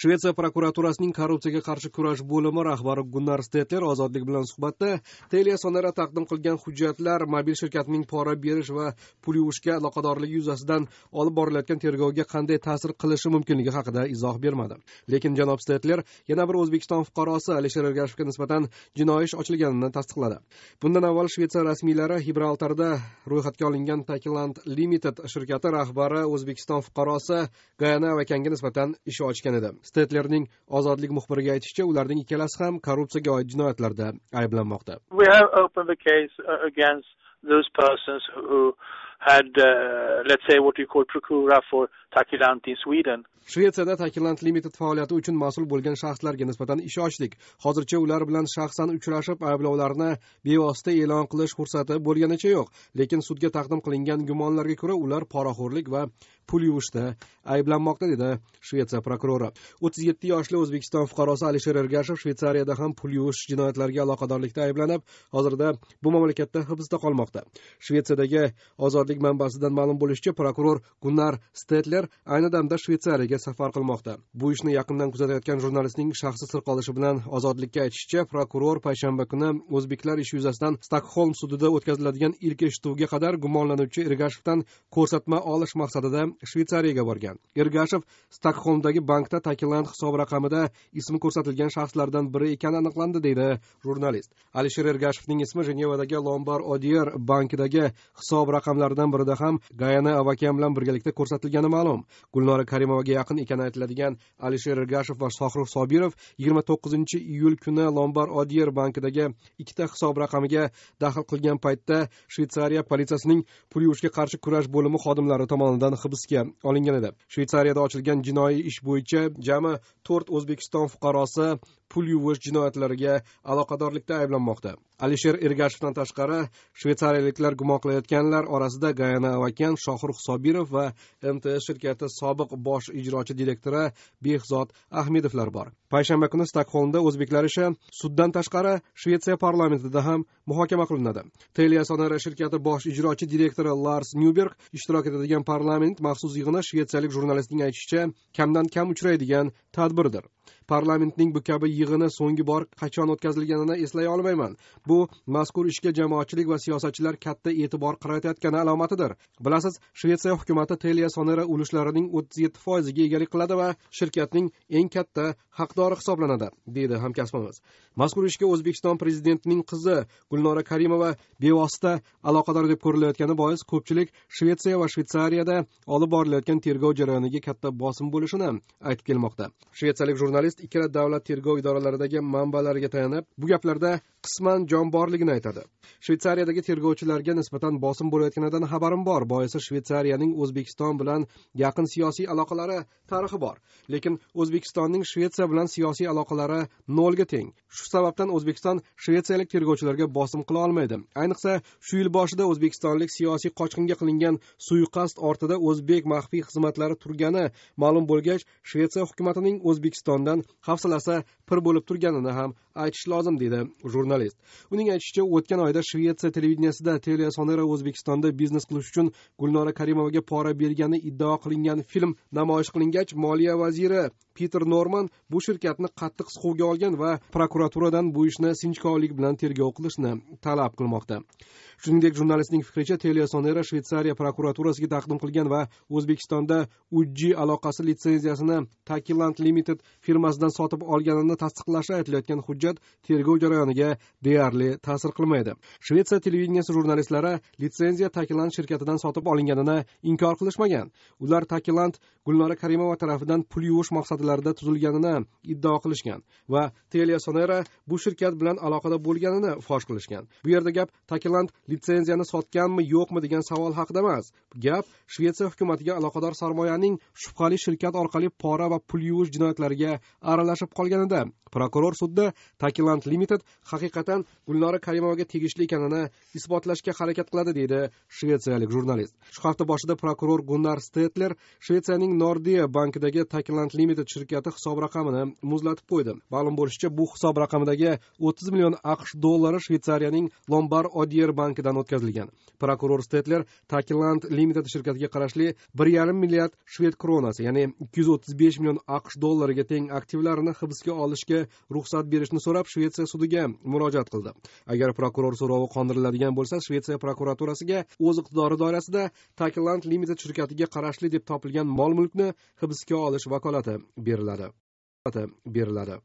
shvetsiya prokuraturasining korrupsiyaga qarshi kurash bo'limi rahbari gunnar stetler ozodlik bilan suhbatda telia sonera taqdim qilgan hujjatlar mobil shirkatning pora berish va pul yuvishga aloqadorligi yuzasidan olib borilayotgan tergovga qanday ta'sir qilishi mumkinligi haqida izoh bermadi lekin janob stetler yana bir o'zbekiston fuqarosi alisher ergashevga nisbatan jinoiy ish ochilganini tasdiqladi bundan avval shvetsiya rasmiylari gibraltarda ro'yxatga olingan takiland limited shirkati rahbari o'zbekiston fuqarosi gayana vakanga nisbatan ish ochgan edi stetlerning ozodlik muxbiriga aytishicha ularning ikkalasi ham korrupsiyaga oid jinoyatlarda ayblanmoqda we have opened the case uh, against those persons who had uh, let's say what you call procura for Takiland in Sweden. Shvetsiyada Takilant Limited faoliyati uchun mas'ul bo'lgan shaxslarga nisbatan ish ochdik. Hozircha ular bilan shaxsan uchrashib, ayblovlarni bevosita e'lon qilish fursati bo'lganicha yo'q, lekin sudga taqdim qilingan gumonlarga ko'ra ular poraxo'rlik va pul yuvishda ayblanmoqda dedi Shvetsiya prokurori. 37 yoshli O'zbekiston fuqarosi Alisher Ergashev Shvetsariyada ham pul yuvish jinoyatlariga aloqadorlikda ayblanib, hozirda bu mamlakatda hibsda qolmoqda. Shvetsiyadagi ozodlik manbasidan ma'lum bo'lishicha prokuror Gunnar Stetler milliarder ayni damda Shveytsariyaga safar qilmoqda bu ishni yaqindan kuzatayotgan jurnalistning shaxsi sir qolishi bilan ozodlikka aytishicha prokuror payshanba kuni o'zbeklar ishi yuzasidan stokxolm sudida o'tkaziladigan ilk eshituvga qadar gumonlanuvchi ergashevdan ko'rsatma olish maqsadida Shveytsariyaga borgan ergashev stokxolmdagi bankda takiland hisob raqamida ismi ko'rsatilgan shaxslardan biri ekani aniqlandi deydi jurnalist alisher ergashevning ismi jenevadagi Lombard odier bankidagi hisob raqamlaridan birida ham gayana avakyan bilan birgalikda ko'rsatilgani ma'lum islom gulnora karimovaga yaqin ekani aytiladigan alisher ergashev va shohrux sobirov yigirma to'qqizinchi iyul kuni lombard odier bankidagi ikkita hisob raqamiga daxl qilgan paytda shvetsariya politsiyasining pul yuvishga qarshi kurash bo'limi xodimlari tomonidan hibsga olingan edi shvetsariyada ochilgan jinoiy ish bo'yicha jami to'rt o'zbekiston fuqarosi pul yuvish jinoyatlariga aloqadorlikda ayblanmoqda alisher ergashevdan tashqari shveysariyaliklar gumon qilayotganlar orasida gayana avakan shohrux sobirov va mts shirkati sobiq bosh ijrochi direktori behzod ahmedovlar bor payshanba kuni stokgolmda o'zbeklar ishi suddan tashqari shvetsiya parlamentida ham muhokama qilinadi telia sonera shirkati bosh ijrochi direktori lars nyuberg ishtirok etadigan parlament maxsus yig'ini shvetsiyalik jurnalistning aytishicha kamdan kam uchraydigan tadbirdir parlamentning bu kabi yig'ini so'nggi bor qachon o'tkazilganini eslay olmayman bu mazkur ishga jamoatchilik va siyosatchilar katta e'tibor qaratayotgani alomatidir bilasiz shvetsiya hukumati telia sonera ulushlarining o'ttiz yetti foiziga egalik qiladi va shirkatning eng katta haqdori hisoblanadi deydi hamkasbimiz mazkur ishga o'zbekiston prezidentining qizi gulnora karimova bevosita aloqador deb ko'rilayotgani bois ko'pchilik shvetsiya va shvetsariyada olib borilayotgan tergov jarayoniga katta bosim bo'lishini aytib kelmoqda shvetsiyalik jurnalist ikkala davlat tergov idoralaridagi manbalariga tayanib bu gaplarda qisman jonborligini aytadi shvetsariyadagi tergovchilarga nisbatan bosim bo'layotganidan xabarim bor boisi shvetsariyaning o'zbekiston bilan yaqin siyosiy aloqalari tarixi bor lekin o'zbekistonning shvetsiya bilan siyosiy aloqalari nolga teng shu sababdan o'zbekiston shvetsiyalik tergovchilarga bosim qila olmaydi ayniqsa shu yil boshida o'zbekistonlik siyosiy qochqinga qilingan suiqasd ortida o'zbek maxfiy xizmatlari turgani ma'lum bo'lgach shvetsiya hukumatining o'zbekistondan hafsalasi pir bo'lib turganini ham aytish lozim deydi jurnalist jurnalist uning aytishicha o'tgan oyda shvetsiya televideniyasida sonera o'zbekistonda biznes qilish uchun gulnora karimovaga pora bergani iddao qilingan film namoyish qilingach moliya vaziri piter norman bu shirkatni qattiq siquvga olgan va prokuraturadan bu ishni sinchkovlik bilan tergov qilishni talab qilmoqda shuningdek jurnalistning fikricha telia sonera shveytsariya prokuraturasiga taqdim qilgan va o'zbekistonda uji aloqasi litsenziyasini takiland limited firmasidan sotib olganini tasdiqlashi aytilayotgan hujjat tergov jarayoniga deyarli ta'sir qilmaydi shvetsiya televideniyasi jurnalistlari litsenziya takiland shirkatidan sotib olinganini inkor qilishmagan ular takiland gulnora karimova tarafidan pul yuvish maqsadlarida tuzilganini iddao qilishgan va telia sonera bu shirkat bilan aloqada bo'lganini fosh qilishgan bu yerda gap takiland litsenziyani sotganmi yo'qmi degan savol haqida emas gap shvetsiya hukumatiga aloqador sarmoyaning shubhali shirkat orqali pora va pul yuvish jinoyatlariga aralashib qolganida prokuror sudda takiland limited haqiqatan gulnora karimovaga tegishli ekanini isbotlashga harakat qiladi deydi shvetsiyalik jurnalist shu hafta boshida prokuror gunnar stetler shvetsiyaning nordea bankidagi takiland limited shirkati hisob raqamini muzlatib qo'ydi ma'lum bo'lishicha bu hisob raqamidagi o'ttiz million aqsh dollari shvetsariyaning lombar odier banki ko'rigidan o'tkazilgan prokuror stetler takland limited shirkatiga qarashli bir yarim milliard shved kronasi ya'ni ikki yuz o'ttiz besh million aqsh dollariga teng aktivlarini hibsga olishga ruxsat berishni so'rab shvetsiya sudiga murojaat qildi agar prokuror so'rovi qondiriladigan bo'lsa shvetsiya prokuraturasiga o'z iqtidori doirasida takland limited shirkatiga qarashli deb topilgan mol mulkni hibsga olish vakolati beriladi beriladi